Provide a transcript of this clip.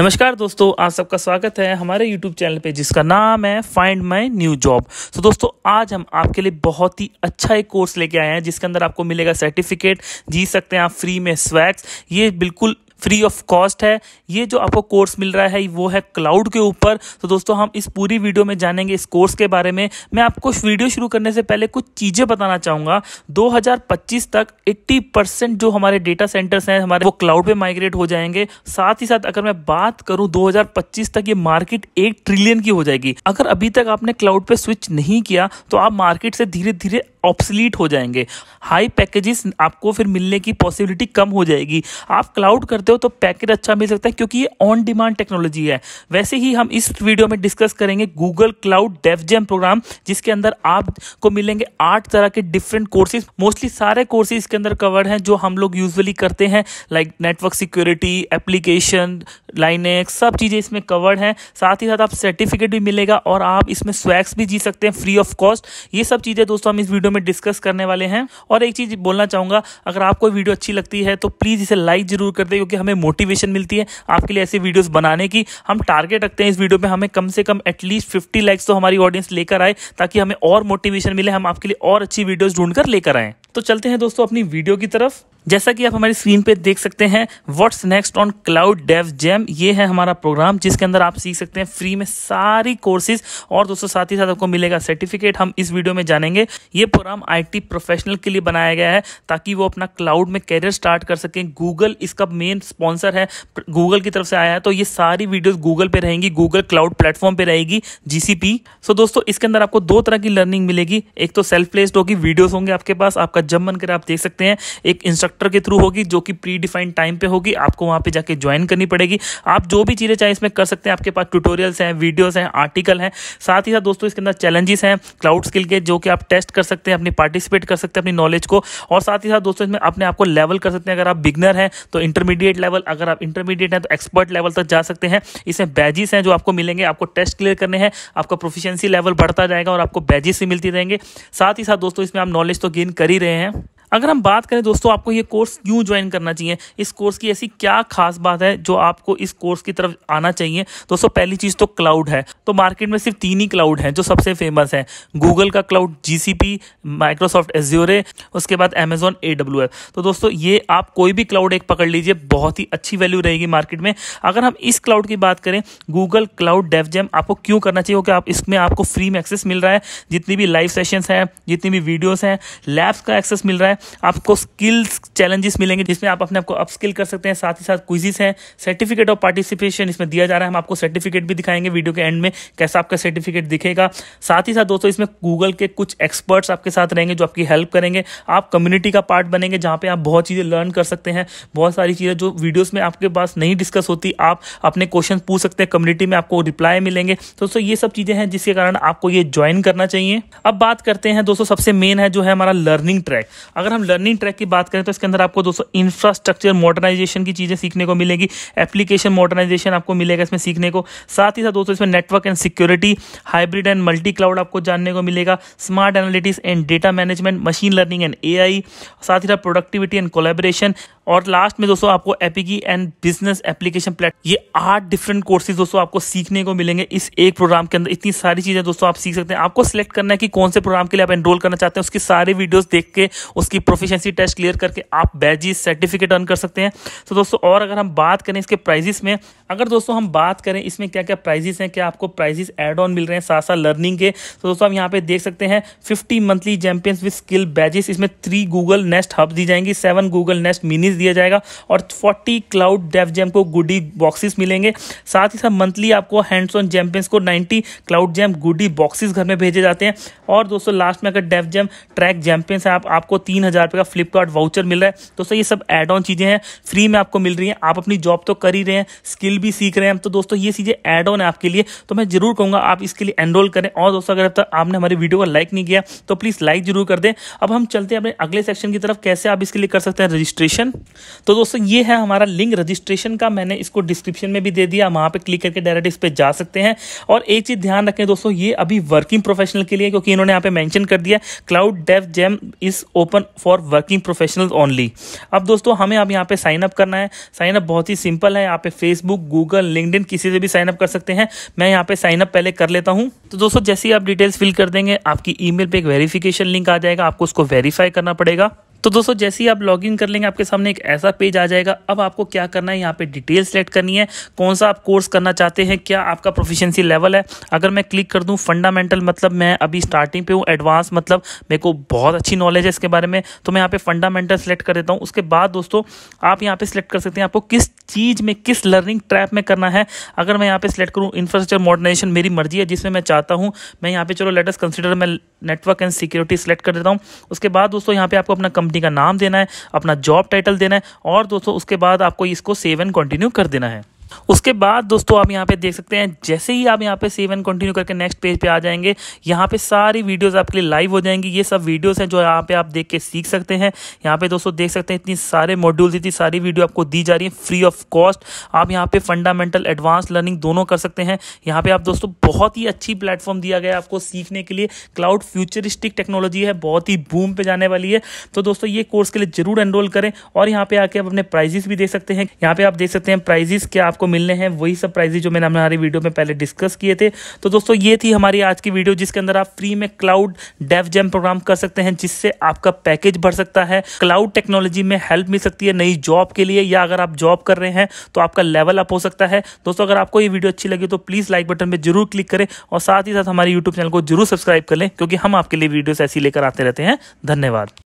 नमस्कार दोस्तों आप सबका स्वागत है हमारे YouTube चैनल पे जिसका नाम है फाइंड माई न्यू जॉब तो दोस्तों आज हम आपके लिए बहुत ही अच्छा एक कोर्स लेके आए हैं जिसके अंदर आपको मिलेगा सर्टिफिकेट जी सकते हैं आप फ्री में स्वैक्स ये बिल्कुल फ्री ऑफ कॉस्ट है ये जो आपको कोर्स मिल रहा है वो है क्लाउड के ऊपर तो दोस्तों हम इस पूरी वीडियो में जानेंगे इस कोर्स के बारे में मैं आपको वीडियो शुरू करने से पहले कुछ चीज़ें बताना चाहूँगा 2025 तक 80 परसेंट जो हमारे डेटा सेंटर्स हैं हमारे वो क्लाउड पे माइग्रेट हो जाएंगे साथ ही साथ अगर मैं बात करूं 2025 तक ये मार्केट एक ट्रिलियन की हो जाएगी अगर अभी तक आपने क्लाउड पे स्विच नहीं किया तो आप मार्केट से धीरे धीरे ऑप्सलीट हो जाएंगे हाई पैकेजेस आपको फिर मिलने की पॉसिबिलिटी कम हो जाएगी आप क्लाउड करते खरीदते हो तो पैकेज अच्छा मिल सकता है क्योंकि ये ऑन डिमांड टेक्नोलॉजी है वैसे ही हम इस वीडियो में डिस्कस करेंगे गूगल क्लाउड डेवजेम प्रोग्राम जिसके अंदर आपको मिलेंगे आठ तरह के डिफरेंट कोर्सेज मोस्टली सारे कोर्सेज के अंदर कवर्ड हैं जो हम लोग यूजली करते हैं like network security application Linux सब चीज़ें इसमें कवर्ड हैं साथ ही साथ आप सर्टिफिकेट भी मिलेगा और आप इसमें स्वैक्स भी जी सकते हैं फ्री ऑफ कॉस्ट ये सब चीज़ें दोस्तों हम इस वीडियो में डिस्कस करने वाले हैं और एक चीज़ बोलना चाहूंगा अगर आपको वीडियो अच्छी लगती है तो प्लीज़ इसे लाइक ज़रूर कर दे क्योंकि हमें मोटिवेशन मिलती है आपके लिए ऐसे वीडियोस बनाने की हम टारगेट रखते हैं इस वीडियो में हमें कम से कम एटलीस्ट फिफ्टी लाइक्स तो हमारी ऑडियंस लेकर आए ताकि हमें और मोटिवेशन मिले हम आपके लिए और अच्छी वीडियोज़ ढूंढ कर लेकर आएँ तो चलते हैं दोस्तों अपनी वीडियो की तरफ जैसा कि आप हमारी स्क्रीन पे देख सकते हैं what's next on cloud dev jam ये है हमारा प्रोग्राम जिसके अंदर आप सीख सकते हैं फ्री में सारी कोर्सेज और दोस्तों साथ ही साथ आपको मिलेगा सर्टिफिकेट हम इस वीडियो में जानेंगे ये प्रोग्राम आईटी प्रोफेशनल के लिए बनाया गया है ताकि वो अपना क्लाउड में कैरियर स्टार्ट कर सकें गूगल इसका मेन स्पॉन्सर है गूगल की तरफ से आया है तो ये सारी वीडियोज गूगल पे रहेंगी गूगल क्लाउड प्लेटफॉर्म पे रहेगी जीसीपी सो दोस्तों इसके अंदर आपको दो तरह की लर्निंग मिलेगी एक तो सेल्फ प्लेस्ड होगी वीडियोज होंगे आपके पास आपका आपका जब मन करे आप देख सकते हैं एक इंस्ट्रक्टर के थ्रू होगी जो कि प्री डिफाइंड टाइम पे होगी आपको वहाँ पे जाके ज्वाइन करनी पड़ेगी आप जो भी चीज़ें चाहे इसमें कर सकते हैं आपके पास ट्यूटोरियल्स हैं वीडियोस हैं आर्टिकल हैं साथ ही साथ दोस्तों इसके अंदर चैलेंजेस हैं क्लाउड स्किल के जो कि आप टेस्ट कर सकते हैं अपनी पार्टिसिपेट कर सकते हैं अपनी नॉलेज को और साथ ही साथ दोस्तों इसमें अपने आपको लेवल कर सकते हैं अगर आप बिगनर हैं तो इंटरमीडिएट लेवल अगर आप इंटरमीडिएट हैं तो एक्सपर्ट लेवल तक जा सकते हैं इसमें बैजिस हैं जो आपको मिलेंगे आपको टेस्ट क्लियर करने हैं आपका प्रोफिशेंसी लेवल बढ़ता जाएगा और आपको बैजिस भी मिलती रहेंगे साथ ही साथ दोस्तों इसमें आप नॉलेज तो गेन कर ही रहे हैं अगर हम बात करें दोस्तों आपको ये कोर्स क्यों ज्वाइन करना चाहिए इस कोर्स की ऐसी क्या खास बात है जो आपको इस कोर्स की तरफ आना चाहिए दोस्तों पहली चीज़ तो क्लाउड है तो मार्केट में सिर्फ तीन ही क्लाउड हैं जो सबसे फेमस हैं गूगल का क्लाउड जी माइक्रोसॉफ्ट एज्योरे उसके बाद अमेजोन ए तो दोस्तों ये आप कोई भी क्लाउड एक पकड़ लीजिए बहुत ही अच्छी वैल्यू रहेगी मार्केट में अगर हम इस क्लाउड की बात करें गूगल क्लाउड डेवजैम आपको क्यों करना चाहिए क्योंकि आप इसमें आपको फ्री में एक्सेस मिल रहा है जितनी भी लाइव सेशंस हैं जितनी भी वीडियोस हैं लैब्स का एक्सेस मिल रहा है आपको स्किल्स चैलेंजेस मिलेंगे जिसमें आप अपने आपको अपस्किल कर सकते हैं साथ ही साथ क्विजिस हैं सर्टिफिकेट ऑफ पार्टिसिपेशन इसमें दिया जा रहा है हम आपको सर्टिफिकेट भी दिखाएंगे वीडियो के एंड में कैसा आपका सर्टिफिकेट दिखेगा साथ ही साथ दोस्तों इसमें गूगल के कुछ एक्सपर्ट्स आपके साथ रहेंगे जो आपकी हेल्प करेंगे आप कम्युनिटी का पार्ट बनेंगे जहाँ पर आप बहुत चीज़ें लर्न कर सकते हैं बहुत सारी चीज़ें जो वीडियोज में आपके पास नहीं डिस्कस होती आप अपने क्वेश्चन पूछ सकते हैं कम्युनिटी में आपको रिप्लाई मिलेंगे दोस्तों ये सब चीज़ें हैं जिसके कारण आपको ये ज्वाइन करना चाहिए अब बात करते हैं दोस्तों सबसे मेन है जो है हमारा लर्निंग ट्रैक अगर अगर हम लर्निंग ट्रैक की बात करें तो इसके अंदर आपको दोस्तों इंफ्रास्ट्रक्चर मॉडर्नाइजेशन की चीज़ें सीखने को मिलेगी एप्लीकेशन मॉडर्नाइजेशन आपको मिलेगा इसमें सीखने को साथ ही साथ दोस्तों इसमें network and security hybrid and multi cloud आपको जानने को मिलेगा smart analytics and data management machine learning and a साथ ही साथ प्रोडक्टिविटी एंड कोलेबरेशन और लास्ट में दोस्तों आपको Apigee and business application plate ये आठ डिफरेंट कोर्सेज दोस्तों आपको सीखने को मिलेंगे इस एक प्रोग्राम के अंदर इतनी सारी चीज़ें दोस्तों आप सीख सकते हैं आपको सिलेक्ट करना है कि कौन से प्रोग्राम के लिए आप एनरोल करना चाहते हैं उसकी सारी वीडियोस देख के उसकी की प्रोफिशेंसी टेस्ट क्लियर करके आप बैजिस सर्टिफिकेट अर्न कर सकते हैं तो दोस्तों और अगर हम बात करें इसके प्राइजेस में अगर दोस्तों हम बात करें इसमें क्या क्या प्राइजेस हैं क्या आपको प्राइजेस एड ऑन मिल रहे हैं साथ साथ लर्निंग के तो दोस्तों आप यहाँ पे देख सकते हैं fifty monthly champions with skill badges इसमें थ्री गूगल नेस्ट हब दी जाएंगी सेवन गूगल नेस्ट मिनीज दिया जाएगा और फोर्टी क्लाउड डेव जैम को गुडी बॉक्सिस मिलेंगे साथ ही साथ मंथली आपको हैंड्स ऑन चैंपियंस को ninety cloud jam goodie boxes घर में भेजे जाते हैं और दोस्तों लास्ट में अगर डेव जैम ट्रैक चैंपियंस है आप, आपको तीन हज़ार रुपये का फ्लिपकार्ट वाउचर मिल रहा है दोस्तों ये सब एड ऑन चीज़ें हैं फ्री में आपको मिल रही हैं आप अपनी जॉब तो कर ही रहे हैं स्किल भी सीख रहे हैं तो दोस्तों ये चीज़ें एड ऑन है आपके लिए तो मैं जरूर कहूंगा आप इसके लिए एनरोल करें और दोस्तों अगर तक आपने हमारे वीडियो को लाइक नहीं किया तो प्लीज़ लाइक जरूर कर दें अब हम चलते हैं अपने अगले सेक्शन की तरफ कैसे आप इसके लिए कर सकते हैं रजिस्ट्रेशन तो दोस्तों ये है हमारा लिंक रजिस्ट्रेशन का मैंने इसको डिस्क्रिप्शन में भी दे दिया वहां पर क्लिक करके डायरेक्ट इस पर जा सकते हैं और एक चीज़ ध्यान रखें दोस्तों ये अभी वर्किंग प्रोफेशनल के लिए क्योंकि इन्होंने यहाँ पे मेंशन कर दिया cloud dev jam is open for working professional only अब दोस्तों हमें अब यहाँ पे साइन अप करना है साइन अप बहुत ही सिंपल है यहाँ पे फेसबुक गूगल लिंकड किसी से भी साइन अप कर सकते हैं मैं यहाँ पे साइन अप पहले कर लेता हूँ तो दोस्तों जैसे ही आप डिटेल्स फिल कर देंगे आपकी ईमेल पे एक वेरिफिकेशन लिंक आ जाएगा आपको उसको वेरीफाई करना पड़ेगा तो दोस्तों जैसे ही आप लॉग इन कर लेंगे आपके सामने एक ऐसा पेज आ जाएगा अब आपको क्या करना है यहाँ पे डिटेल सेलेक्ट करनी है कौन सा आप कोर्स करना चाहते हैं क्या आपका प्रोफिशेंसी लेवल है अगर मैं क्लिक कर दूँ फंडामेंटल मतलब मैं अभी स्टार्टिंग पे हूँ एडवांस मतलब मेरे को बहुत अच्छी नॉलेज है इसके बारे में तो मैं यहाँ पे फंडामेंटल सेलेक्ट कर देता हूँ उसके बाद दोस्तों आप यहाँ पे सिलेक्ट कर सकते हैं आपको किस चीज़ में किस लर्निंग ट्रैप में करना है अगर मैं यहाँ पे सिलेक्ट करूँ इंफ्रास्ट्रक्चर मॉडर्नाइजेशन मेरी मर्जी है जिसमें मैं चाहता हूँ मैं यहाँ पे चलो लेटेस्ट कंसिडर मैं नेटवर्क एंड सिक्योरिटी सेलेक्ट कर देता हूँ उसके बाद दोस्तों यहाँ पे आपको अपना कंपनी का नाम देना है अपना जॉब टाइटल देना है और दोस्तों उसके बाद आपको इसको सेव एंड कंटिन्यू कर देना है उसके बाद दोस्तों आप यहाँ पे देख सकते हैं जैसे ही आप यहाँ पे सेव एंड कंटिन्यू करके नेक्स्ट पेज पे आ जाएंगे यहाँ पे सारी वीडियोस आपके लिए लाइव हो जाएंगी ये सब वीडियोस हैं जो यहाँ पे आप देख के सीख सकते हैं यहाँ पे दोस्तों देख सकते हैं इतनी सारे मॉड्यूल्स इतनी सारी वीडियो आपको दी जा रही है फ्री ऑफ कॉस्ट आप यहाँ पे फंडामेंटल एडवांस लर्निंग दोनों कर सकते हैं यहाँ पे आप दोस्तों बहुत ही अच्छी प्लेटफॉर्म दिया गया आपको सीखने के लिए क्लाउड फ्यूचरिस्टिक टेक्नोलॉजी है बहुत ही बूम पे जाने वाली है तो दोस्तों ये कोर्स के लिए जरूर एनरोल करें और यहाँ पे आके आप अपने प्राइजेस भी देख सकते हैं यहाँ पे आप देख सकते हैं प्राइजेस क्या आप आपको मिलने हैं वही सब प्राइजेज जो मैंने हमारे वीडियो में पहले डिस्कस किए थे तो दोस्तों ये थी हमारी आज की वीडियो जिसके अंदर आप फ्री में क्लाउड डेव जेम प्रोग्राम कर सकते हैं जिससे आपका पैकेज बढ़ सकता है क्लाउड टेक्नोलॉजी में हेल्प मिल सकती है नई जॉब के लिए या अगर आप जॉब कर रहे हैं तो आपका लेवल अप हो सकता है दोस्तों अगर आपको ये वीडियो अच्छी लगी तो प्लीज़ लाइक बटन पर जरूर क्लिक करें और साथ ही साथ हमारे यूट्यूब चैनल को जरूर सब्सक्राइब कर लें क्योंकि हम आपके लिए वीडियोस ऐसी लेकर आते रहते हैं धन्यवाद